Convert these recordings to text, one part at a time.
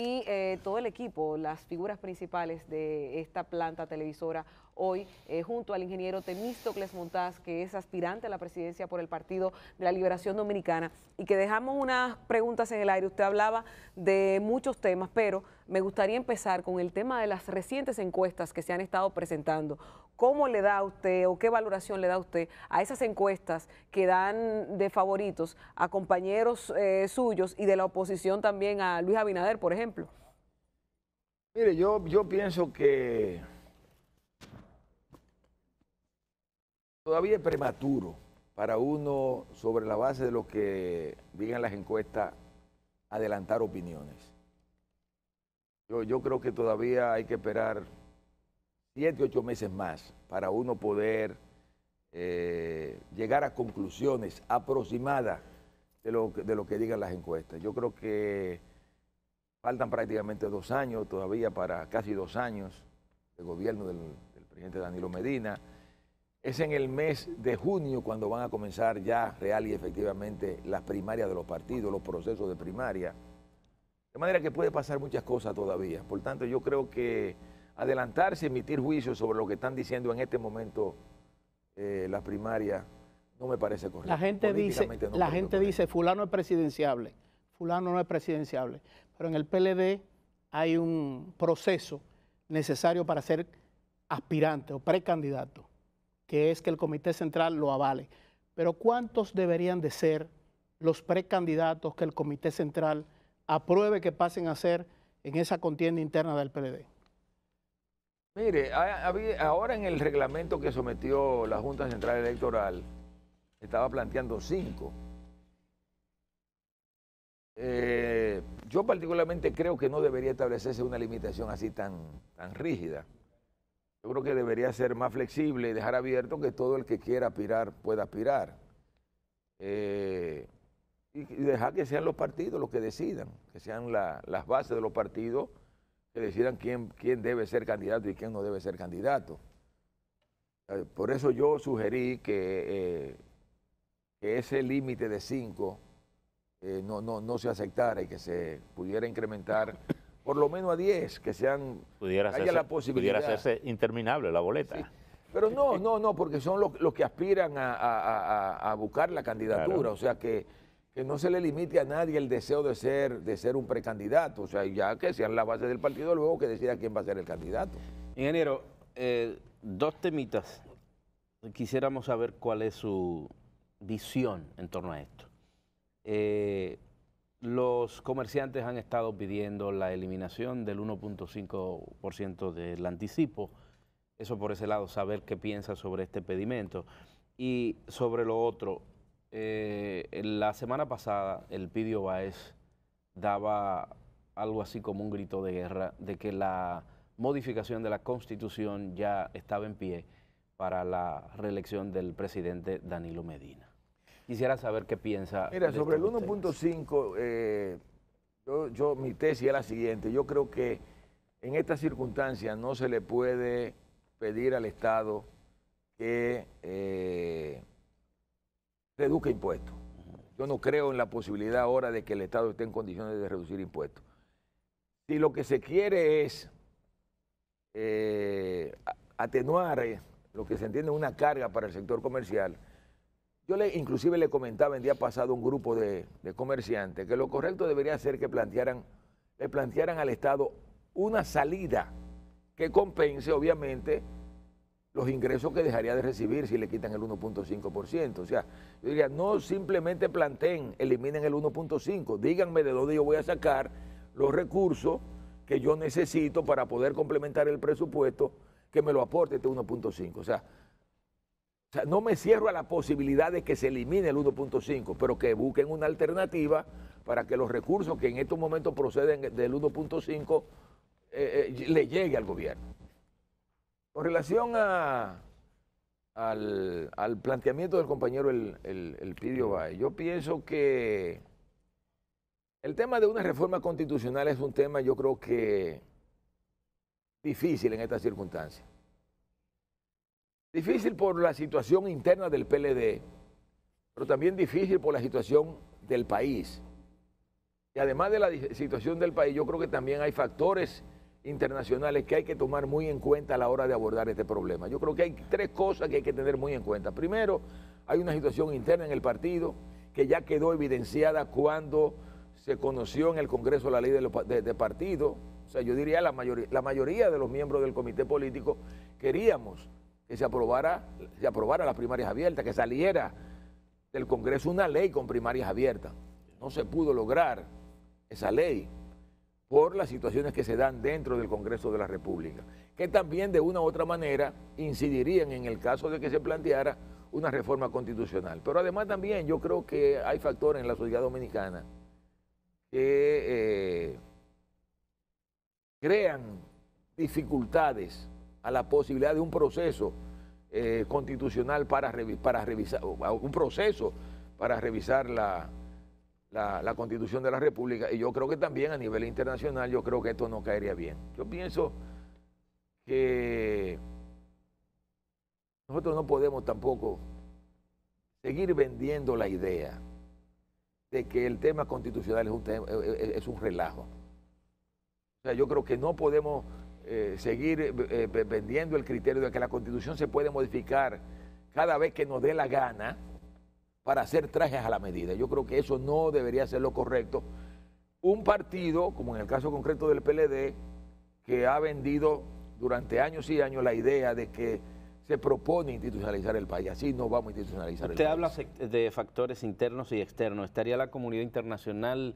y eh, todo el equipo, las figuras principales de esta planta televisora hoy, eh, junto al ingeniero Temístocles Montás, que es aspirante a la presidencia por el Partido de la Liberación Dominicana, y que dejamos unas preguntas en el aire. Usted hablaba de muchos temas, pero me gustaría empezar con el tema de las recientes encuestas que se han estado presentando. ¿Cómo le da usted o qué valoración le da usted a esas encuestas que dan de favoritos a compañeros eh, suyos y de la oposición también a Luis Abinader, por ejemplo? Mire, yo, yo pienso que todavía es prematuro para uno, sobre la base de lo que digan las encuestas, adelantar opiniones. Yo, yo creo que todavía hay que esperar siete, ocho meses más para uno poder eh, llegar a conclusiones aproximadas de lo, que digan las encuestas. Yo creo que faltan prácticamente dos años todavía para casi dos años de gobierno del, del presidente Danilo Medina. Es en el mes de junio cuando van a comenzar ya real y efectivamente las primarias de los partidos, los procesos de primaria. De manera que puede pasar muchas cosas todavía. Por tanto, yo creo que adelantarse, emitir juicios sobre lo que están diciendo en este momento eh, las primarias, no me parece correcto. La gente dice, la gente dice, fulano es presidenciable, fulano no es presidenciable, pero en el PLD hay un proceso necesario para ser aspirante o precandidato, que es que el Comité Central lo avale. Pero ¿cuántos deberían de ser los precandidatos que el Comité Central apruebe que pasen a ser en esa contienda interna del PLD? Mire, ahora en el reglamento que sometió la Junta Central Electoral, estaba planteando cinco. Eh, yo particularmente creo que no debería establecerse una limitación así tan, tan rígida. Yo creo que debería ser más flexible y dejar abierto que todo el que quiera aspirar pueda aspirar. Eh, y dejar que sean los partidos los que decidan, que sean las bases de los partidos que decidan quién, quién debe ser candidato y quién no debe ser candidato. Eh, por eso yo sugerí que, eh, ese límite de cinco eh, no, no, no, se aceptara y que se pudiera incrementar por lo menos a diez, que sean pudiera hacerse, hacerse interminable la boleta. Pero no, no, no, porque son los, que aspiran a, buscar la candidatura, o sea que que no se le limite a nadie el deseo de ser, de ser un precandidato, o sea, ya que sean la base del partido, luego que decida quién va a ser el candidato. Ingeniero, eh, dos temitas. Quisiéramos saber cuál es su visión en torno a esto. Eh, los comerciantes han estado pidiendo la eliminación del 1.5% del anticipo. Eso por ese lado, saber qué piensa sobre este pedimento. Y sobre lo otro, eh, la semana pasada, el Pidio Baez daba algo así como un grito de guerra de que la modificación de la Constitución ya estaba en pie para la reelección del presidente Danilo Medina. Quisiera saber qué piensa. Mira, sobre el 1.5, eh, yo, mi tesis es la siguiente. Yo creo que en estas circunstancias no se le puede pedir al Estado que eh, reduzca impuestos. Yo no creo en la posibilidad ahora de que el Estado esté en condiciones de reducir impuestos. Si lo que se quiere es eh, atenuar eh, lo que se entiende una carga para el sector comercial, yo le, inclusive le comentaba el día pasado a un grupo de, comerciantes que lo correcto debería ser que plantearan, le plantearan al Estado una salida que compense, obviamente, los ingresos que dejaría de recibir si le quitan el 1.5%. O sea, yo diría, no simplemente planteen, eliminen el 1.5%, díganme de dónde yo voy a sacar los recursos que yo necesito para poder complementar el presupuesto que me lo aporte este 1.5%. O sea, no me cierro a la posibilidad de que se elimine el 1.5, pero que busquen una alternativa para que los recursos que en estos momentos proceden del 1.5 eh, eh, le llegue al gobierno. Con relación al, planteamiento del compañero el, el, el Pidio yo pienso que el tema de una reforma constitucional es un tema, yo creo que difícil en estas circunstancias. Difícil por la situación interna del PLD, pero también difícil por la situación del país. Y además de la situación del país, yo creo que también hay factores internacionales que hay que tomar muy en cuenta a la hora de abordar este problema. Yo creo que hay tres cosas que hay que tener muy en cuenta. Primero, hay una situación interna en el partido que ya quedó evidenciada cuando se conoció en el Congreso la ley de, partido. O sea, yo diría la mayoría, la mayoría de los miembros del comité político queríamos que se aprobara, se aprobara las primarias abiertas, que saliera del Congreso una ley con primarias abiertas. No se pudo lograr esa ley por las situaciones que se dan dentro del Congreso de la República, que también de una u otra manera incidirían en el caso de que se planteara una reforma constitucional. Pero además también yo creo que hay factores en la sociedad dominicana que eh, crean dificultades a la posibilidad de un proceso eh, constitucional para, para revisar, un proceso para revisar la, la, constitución de la República. Y yo creo que también a nivel internacional, yo creo que esto no caería bien. Yo pienso que nosotros no podemos tampoco seguir vendiendo la idea de que el tema constitucional es un, e-, e-, e-, es un relajo. O sea, yo creo que no podemos eh, seguir eh, eh, vendiendo el criterio de que la constitución se puede modificar cada vez que nos dé la gana, para hacer trajes a la medida. Yo creo que eso no debería ser lo correcto. Un partido, como en el caso concreto del PLD, que ha vendido durante años y años la idea de que se propone institucionalizar el país. Así no vamos a institucionalizar el país. Usted habla de factores internos y externos. ¿Estaría la comunidad internacional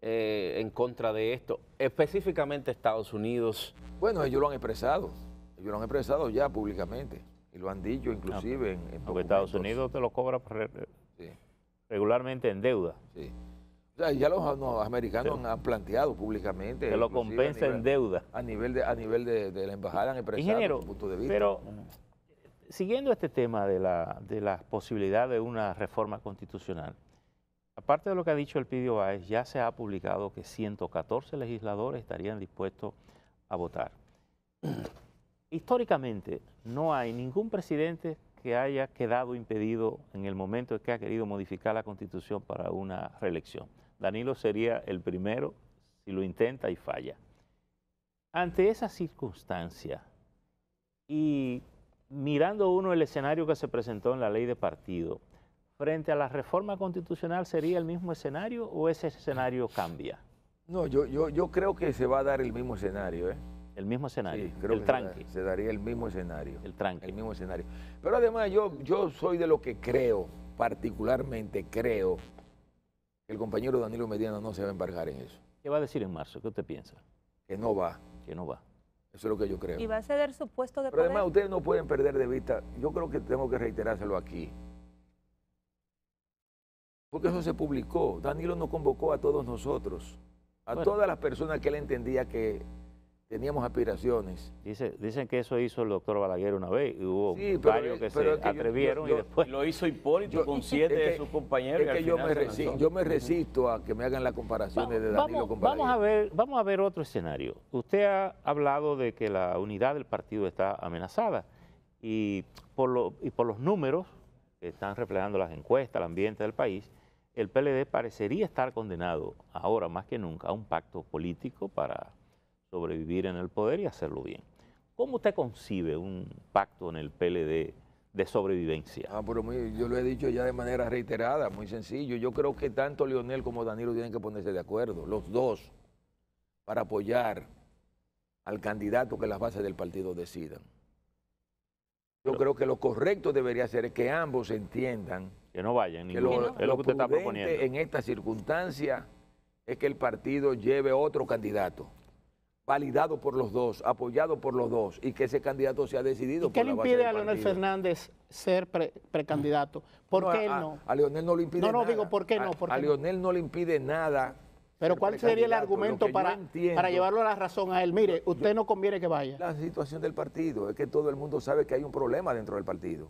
eh, en contra de esto? Específicamente Estados Unidos. Bueno, ellos lo han expresado. Ellos lo han expresado ya públicamente. Y lo han dicho inclusive ah, en, ¿Porque Estados Unidos te lo cobra por regularmente en deuda. Sí. O sea, ya los, americanos han planteado públicamente. Que lo compensa en deuda. A nivel de, a nivel de, la embajada en expresado Ingeniero, Pero siguiendo este tema de la, de posibilidad de una reforma constitucional, aparte de lo que ha dicho el Pidio Báez, ya se ha publicado que 114 legisladores estarían dispuestos a votar. Históricamente no hay ningún presidente que haya quedado impedido en el momento en que ha querido modificar la constitución para una reelección. Danilo sería el primero si lo intenta y falla. Ante esa circunstancia y mirando uno el escenario que se presentó en la ley de partido, frente a la reforma constitucional, ¿sería el mismo escenario o ese escenario cambia? No, yo, yo, yo creo que se va a dar el mismo escenario. ¿eh? El mismo escenario. el tranqui. Se, daría el mismo escenario. El tranqui. El mismo escenario. Pero además yo, yo soy de lo que creo, particularmente creo, que el compañero Danilo Mediano no se va a embargar en eso. ¿Qué va a decir en marzo? ¿Qué usted piensa? Que no va. Que no va. Eso es lo que yo creo. Y va a ceder su puesto de Pero además ustedes no pueden perder de vista, yo creo que tengo que reiterárselo aquí. Porque eso se publicó. Danilo nos convocó a todos nosotros, a todas las personas que él entendía que teníamos aspiraciones. dicen que eso hizo el doctor Balaguer una vez y hubo varios que se atrevieron y después... Lo hizo Hipólito con siete de sus compañeros. Es que yo me, resisto, a que me hagan las comparaciones de Danilo vamos, Vamos a, ver, vamos a ver otro escenario. Usted ha hablado de que la unidad del partido está amenazada y por, lo, y por los números que están reflejando las encuestas, el ambiente del país, el PLD parecería estar condenado ahora más que nunca a un pacto político para sobrevivir en el poder y hacerlo bien. ¿Cómo usted concibe un pacto en el PLD de sobrevivencia? Ah, pero yo lo he dicho ya de manera reiterada, muy sencillo. Yo creo que tanto Leonel como Danilo tienen que ponerse de acuerdo, los dos, para apoyar al candidato que las bases del partido decidan. Yo creo que lo correcto debería ser que ambos entiendan que no vayan, lo, que está proponiendo. En esta circunstancia es que el partido lleve otro candidato validado por los dos, apoyado por los dos, y que ese candidato se ha decidido. ¿Qué le impide a Leonel Fernández ser precandidato? ¿Por qué él no? A, no le impide nada. No, no, digo, ¿por qué no? a, no le impide nada. Pero ¿cuál sería el argumento para, llevarlo a la razón a él? Mire, usted no conviene que vaya. La situación del partido es que todo el mundo sabe que hay un problema dentro del partido.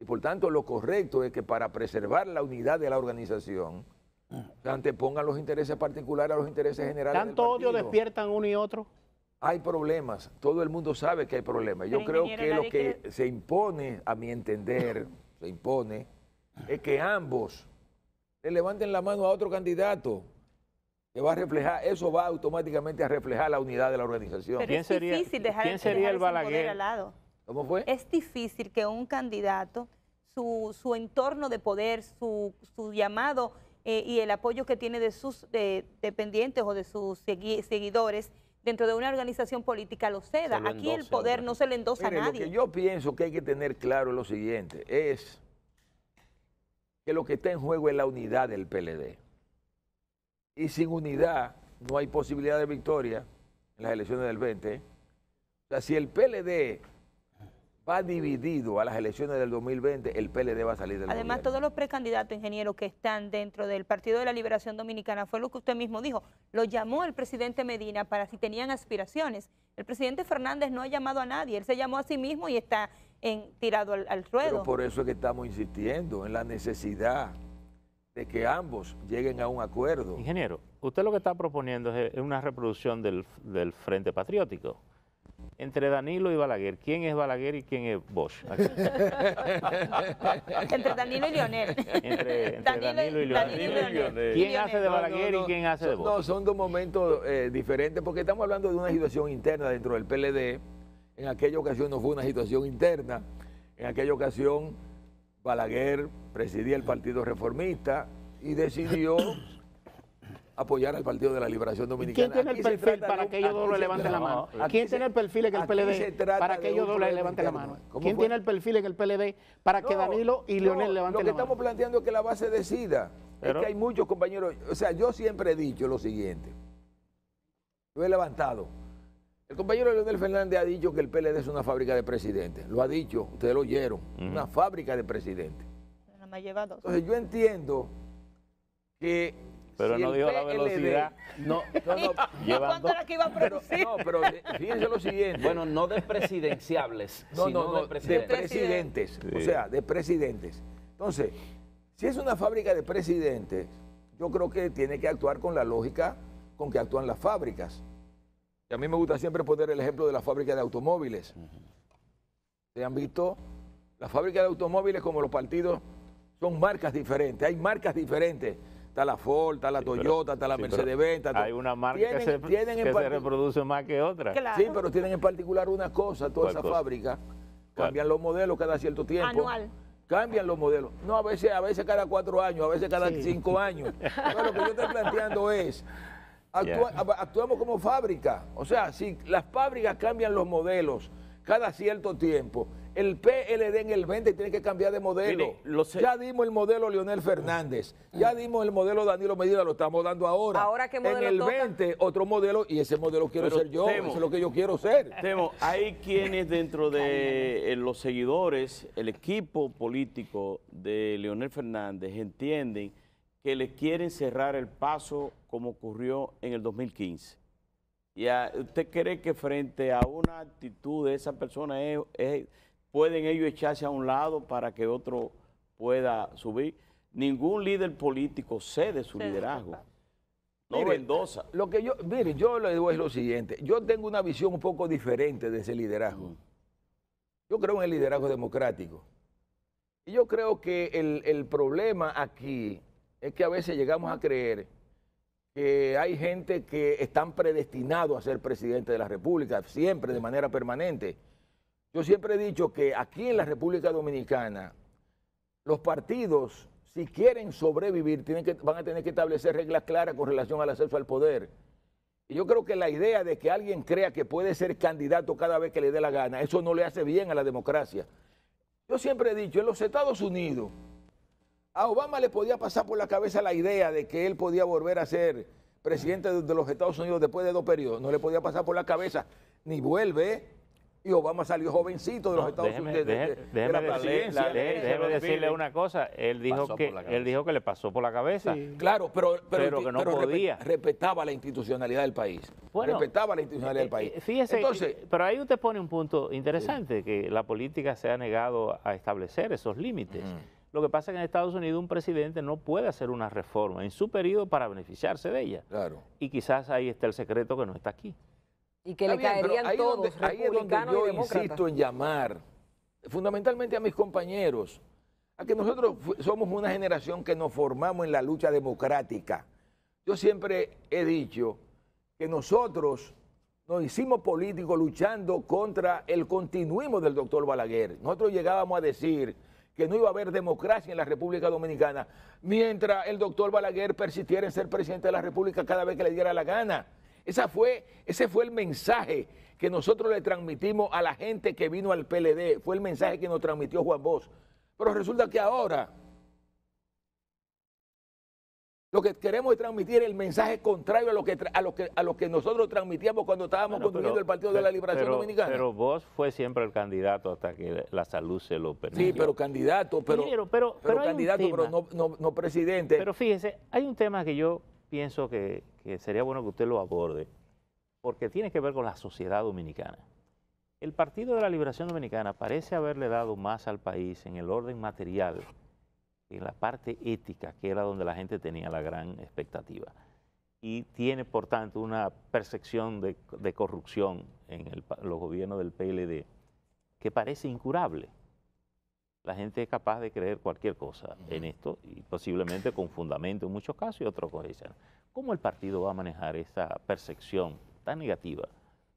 Y por tanto, lo correcto es que para preservar la unidad de la organización, se antepongan los intereses particulares a los intereses generales. ¿Tanto odio despiertan uno y otro? Hay problemas, todo el mundo sabe que hay problemas. Yo creo que lo que se impone, a mi entender, se impone, es que ambos le levanten la mano a otro candidato que va a reflejar, eso va automáticamente a reflejar la unidad de la organización. ¿Quién es difícil sería, ¿quién sería el Balaguer? Al lado. ¿Cómo fue? Es difícil que un candidato, su, entorno de poder, su, su llamado eh, y el apoyo que tiene de sus eh, dependientes o de sus seguidores dentro de una organización política lo ceda. Aquí el poder no se le endosa a nadie. Lo que yo pienso que hay que tener claro lo siguiente, es que lo que está en juego es la unidad del PLD. Y sin unidad no hay posibilidad de victoria en las elecciones del 20. O sea, si el PLD va dividido a las elecciones del 2020, el PLD va a salir del Además, todos los precandidatos ingenieros que están dentro del Partido de la Liberación Dominicana, fue lo que usted mismo dijo, lo llamó el presidente Medina para si tenían aspiraciones. El presidente Fernández no ha llamado a nadie, él se llamó a sí mismo y está en, tirado al, ruedo. Pero por eso es que estamos insistiendo en la necesidad de que ambos lleguen a un acuerdo. Ingeniero, usted lo que está proponiendo es eh, una reproducción del Frente Patriótico entre Danilo y Balaguer. ¿Quién es Balaguer y quién es Bosch? entre Danilo y Lionel. Danilo, y ¿Quién hace de Balaguer y quién hace de Bosch? No, son dos momentos eh, diferentes porque estamos hablando de una situación interna dentro del PLD. En aquella ocasión no fue una situación interna. En aquella ocasión Balaguer presidía el Partido Reformista y decidió apoyar al Partido de la Liberación Dominicana. ¿Quién tiene el perfil para que ellos doble la mano? ¿Quién tiene el perfil en el PLD para que ellos dos levante la mano? ¿Quién tiene el perfil en el PLD para que Danilo y Leonel levanten la mano? Lo que estamos planteando es que la base decida. Es que hay muchos compañeros. O sea, yo siempre he dicho lo siguiente. Lo he levantado. El compañero Leonel Fernández ha dicho que el PLD es una fábrica de presidentes. Lo ha dicho, ustedes lo oyeron. Una fábrica de presidentes. Entonces yo entiendo que pero no dijo la velocidad. No, ¿Cuánto era que iba a producir? no, pero fíjense lo siguiente. Bueno, no de presidenciables, sino de presidentes. o sea, de presidentes. Entonces, si es una fábrica de presidentes, yo creo que tiene que actuar con la lógica con que actúan las fábricas. Y a mí me gusta siempre poner el ejemplo de la fábrica de automóviles. ¿Se han visto? La fábrica de automóviles, como los partidos, son marcas diferentes, hay marcas diferentes está la Ford, está la Toyota, está la Mercedes-Benz. hay una marca que, se, reproduce más que otra. Sí, pero tienen en particular una cosa, toda esa fábrica. Cambian los modelos cada cierto tiempo. Anual cambian los modelos. No, a veces, a veces cada cuatro años, a veces cada cinco años. lo que yo estoy planteando es, actuamos como fábrica. O sea, si las fábricas cambian los modelos cada cierto tiempo, el PLD en el 20 tiene que cambiar de modelo. ya dimos el modelo Leonel Fernández, ya dimos el modelo Danilo Medina, lo estamos dando ahora. Ahora que modelo En el 20 otro modelo y ese modelo quiero ser yo, eso es lo que yo quiero ser. Temo, hay quienes dentro de eh, los seguidores, el equipo político de Leonel Fernández entienden que le quieren cerrar el paso como ocurrió en el 2015. ¿Usted cree que frente a una actitud de esa persona es pueden ellos echarse a un lado para que otro pueda subir. Ningún líder político cede su liderazgo. No Mendoza. Lo que yo, mire, yo le digo es lo siguiente. Yo tengo una visión un poco diferente de ese liderazgo. Mm. Yo creo en el liderazgo democrático. Y yo creo que el, el problema aquí es que a veces llegamos a creer que hay gente que están predestinados a ser presidente de la República, siempre, de manera permanente. Yo siempre he dicho que aquí en la República Dominicana, los partidos, si quieren sobrevivir, van a tener que establecer reglas claras con relación al acceso al poder. Y yo creo que la idea de que alguien crea que puede ser candidato cada vez que le dé la gana, eso no le hace bien a la democracia. Yo siempre he dicho, en los Estados Unidos, a Obama le podía pasar por la cabeza la idea de que él podía volver a ser presidente de los Estados Unidos después de dos periodos. No le podía pasar por la cabeza, ni vuelve, y Obama salió jovencito de los Estados Unidos. déjeme, decirle una cosa, él dijo, que, él dijo que le pasó por la cabeza. Claro, pero, pero, pero que no podía. respetaba la institucionalidad del país. respetaba la institucionalidad del eh, eh, país. Fíjese, Entonces, pero ahí usted pone un punto interesante, que la política se ha negado a establecer esos límites. Lo que pasa es que en Estados Unidos un presidente no puede hacer una reforma en su periodo para beneficiarse de ella. Claro. Y quizás ahí está el secreto que no está aquí. Y que le caerían ahí todos, ahí es donde yo insisto en llamar, fundamentalmente a mis compañeros, a que nosotros somos una generación que nos formamos en la lucha democrática. Yo siempre he dicho que nosotros nos hicimos políticos luchando contra el continuismo del doctor Balaguer. Nosotros llegábamos a decir que no iba a haber democracia en la República Dominicana mientras el doctor Balaguer persistiera en ser presidente de la República cada vez que le diera la gana. Esa fue, ese fue el mensaje que nosotros le transmitimos a la gente que vino al PLD. Fue el mensaje que nos transmitió Juan Bosch. Pero resulta que ahora lo que queremos es transmitir el mensaje contrario a lo que, lo que, a lo que nosotros transmitíamos cuando estábamos conduciendo construyendo el Partido de la Liberación Dominicana. Pero vos fue siempre el candidato hasta que la salud se lo permitió. Sí, pero candidato, pero, pero, pero, candidato, no, no presidente. Pero fíjese, hay un tema que yo pienso que, que eh, sería bueno que usted lo aborde, porque tiene que ver con la sociedad dominicana. El Partido de la Liberación Dominicana parece haberle dado más al país en el orden material que en la parte ética, que era donde la gente tenía la gran expectativa. Y tiene, por tanto, una percepción de, corrupción en el, los gobiernos del PLD que parece incurable la gente es capaz de creer cualquier cosa en esto y posiblemente con fundamento en muchos casos y otros cosas. ¿Cómo el partido va a manejar esa percepción tan negativa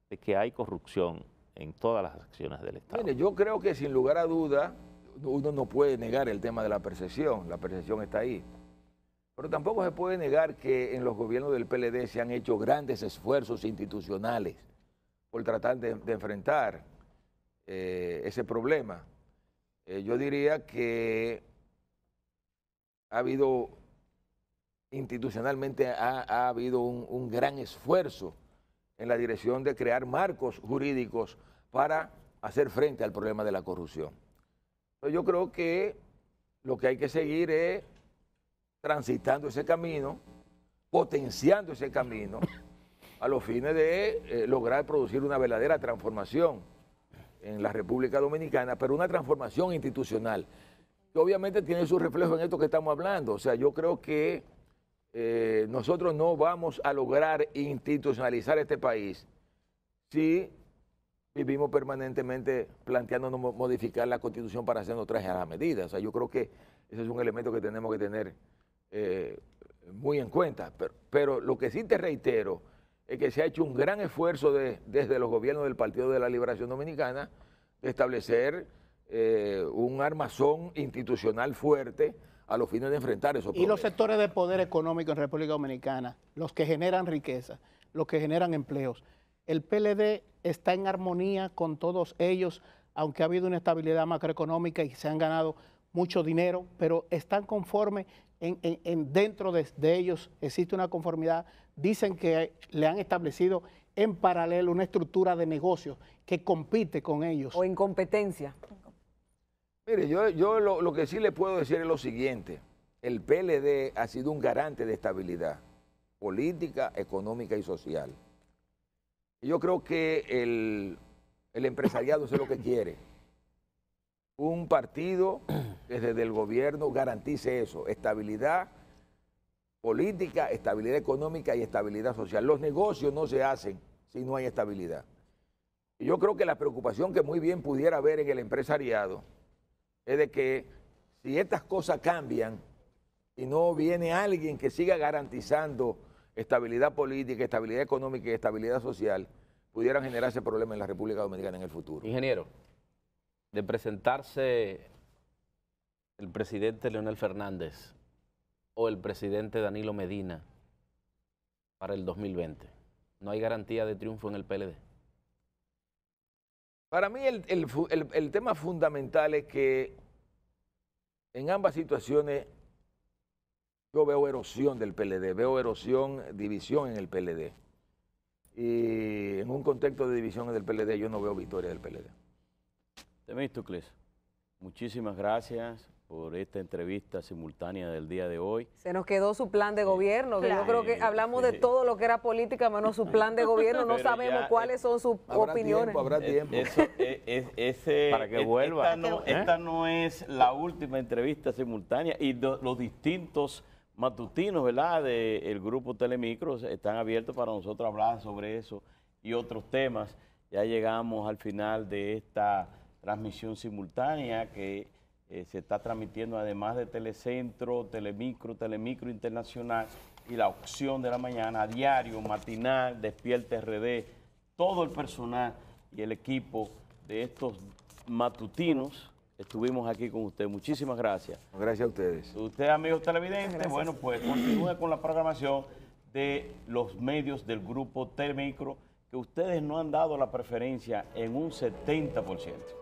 de que hay corrupción en todas las acciones del Estado? Mire, yo creo que sin lugar a duda uno no puede negar el tema de la percepción, la percepción está ahí. Pero tampoco se puede negar que en los gobiernos del PLD se han hecho grandes esfuerzos institucionales por tratar de, enfrentar eh, ese problema. Eh, yo diría que ha habido, institucionalmente ha, habido un, gran esfuerzo en la dirección de crear marcos jurídicos para hacer frente al problema de la corrupción. yo creo que lo que hay que seguir es transitando ese camino, potenciando ese camino, a los fines de eh, lograr producir una verdadera transformación en la República Dominicana, pero una transformación institucional, que obviamente tiene su reflejo en esto que estamos hablando. O sea, yo creo que eh, nosotros no vamos a lograr institucionalizar este país si vivimos permanentemente planteándonos modificar la constitución para hacernos traje a la medida. O sea, yo creo que ese es un elemento que tenemos que tener eh, muy en cuenta. pero, lo que sí te reitero es que se ha hecho un gran esfuerzo desde los gobiernos del Partido de la Liberación Dominicana de establecer eh, un armazón institucional fuerte a los fines de enfrentar esos problemas. Y los sectores de poder económico en República Dominicana, los que generan riqueza, los que generan empleos. El PLD está en armonía con todos ellos, aunque ha habido una estabilidad macroeconómica y se han ganado mucho dinero, pero están conformes en, dentro de ellos, existe una conformidad dicen que le han establecido en paralelo una estructura de negocios que compite con ellos. O en competencia. Mire, yo, lo, que sí le puedo decir es lo siguiente. El PLD ha sido un garante de estabilidad política, económica y social. Yo creo que el, el empresariado es lo que quiere. Un partido desde el gobierno garantice eso, estabilidad política, estabilidad económica y estabilidad social. Los negocios no se hacen si no hay estabilidad. Yo creo que la preocupación que muy bien pudiera haber en el empresariado es de que si estas cosas cambian y no viene alguien que siga garantizando estabilidad política, estabilidad económica y estabilidad social, pudieran generarse problemas en la República Dominicana en el futuro. Ingeniero, de presentarse el presidente Leonel Fernández o el presidente Danilo Medina para el 2020? No hay garantía de triunfo en el PLD. Para mí el, tema fundamental es que en ambas situaciones yo veo erosión del PLD, veo erosión, división en el PLD. Y en un contexto de división del PLD yo no veo victoria del PLD. Temístocles, muchísimas gracias por esta entrevista simultánea del día de hoy. Se nos quedó su plan de gobierno, yo creo que hablamos de todo lo que era política, menos su plan de gobierno, no sabemos cuáles eh, son sus opiniones. habrá eh, tiempo. Eh, ese, Para que vuelva. Esta no, es la última entrevista simultánea y los distintos matutinos, ¿verdad?, del grupo Telemicros están abiertos para nosotros hablar sobre eso y otros temas. Ya llegamos al final de esta transmisión simultánea que eh, se está transmitiendo además de Telecentro, Telemicro, Telemicro Internacional y la opción de la mañana, diario, matinal, Despierta RD, todo el personal y el equipo de estos matutinos estuvimos aquí con usted. Muchísimas gracias. Gracias a ustedes. Usted, amigos televidentes, bueno, pues continúe con la programación de los medios del grupo Telemicro, que ustedes no han dado la preferencia en un 70%.